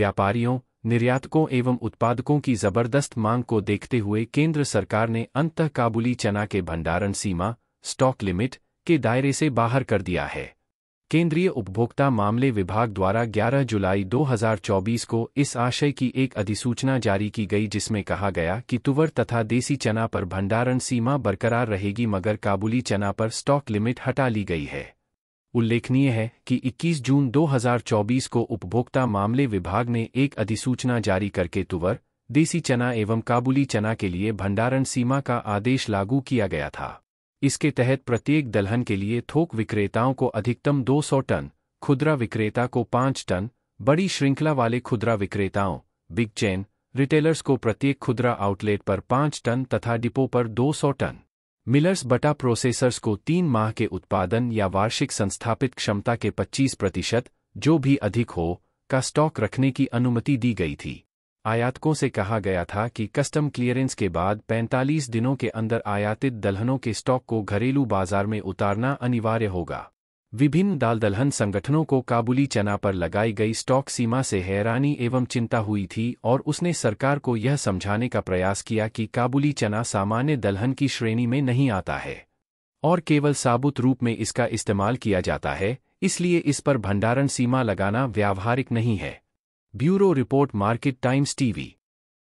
व्यापारियों निर्यातकों एवं उत्पादकों की जबरदस्त मांग को देखते हुए केंद्र सरकार ने अंत काबुली चना के भंडारण सीमा स्टॉक लिमिट के दायरे से बाहर कर दिया है केंद्रीय उपभोक्ता मामले विभाग द्वारा 11 जुलाई 2024 को इस आशय की एक अधिसूचना जारी की गई जिसमें कहा गया कि तुवर तथा देसी चना पर भंडारण सीमा बरकरार रहेगी मगर काबुली चना पर स्टॉक लिमिट हटा ली गई है उल्लेखनीय है कि 21 जून 2024 को उपभोक्ता मामले विभाग ने एक अधिसूचना जारी करके तुवर देसी चना एवं काबुली चना के लिए भंडारण सीमा का आदेश लागू किया गया था इसके तहत प्रत्येक दलहन के लिए थोक विक्रेताओं को अधिकतम 200 टन खुदरा विक्रेता को 5 टन बड़ी श्रृंखला वाले खुदरा विक्रेताओं बिग चैन रिटेलर्स को प्रत्येक खुदरा आउटलेट पर 5 टन तथा डिपो पर 200 टन मिलर्स बटा प्रोसेसर्स को तीन माह के उत्पादन या वार्षिक संस्थापित क्षमता के 25 प्रतिशत जो भी अधिक हो का स्टॉक रखने की अनुमति दी गई थी आयातकों से कहा गया था कि कस्टम क्लियरेंस के बाद 45 दिनों के अंदर आयातित दलहनों के स्टॉक को घरेलू बाजार में उतारना अनिवार्य होगा विभिन्न दाल दलहन संगठनों को काबुली चना पर लगाई गई स्टॉक सीमा से हैरानी एवं चिंता हुई थी और उसने सरकार को यह समझाने का प्रयास किया कि काबुली चना सामान्य दलहन की श्रेणी में नहीं आता है और केवल साबुत रूप में इसका इस्तेमाल किया जाता है इसलिए इस पर भंडारण सीमा लगाना व्यावहारिक नहीं है bureau report market times TV